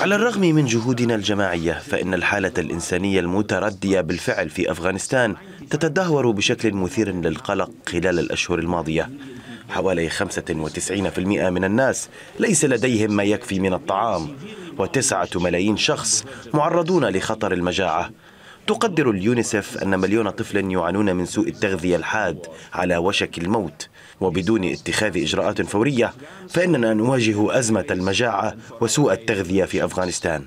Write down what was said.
على الرغم من جهودنا الجماعية فإن الحالة الإنسانية المتردية بالفعل في أفغانستان تتدهور بشكل مثير للقلق خلال الأشهر الماضية حوالي 95% من الناس ليس لديهم ما يكفي من الطعام وتسعة ملايين شخص معرضون لخطر المجاعة تقدر اليونيسف أن مليون طفل يعانون من سوء التغذية الحاد على وشك الموت وبدون اتخاذ إجراءات فورية فإننا نواجه أزمة المجاعة وسوء التغذية في أفغانستان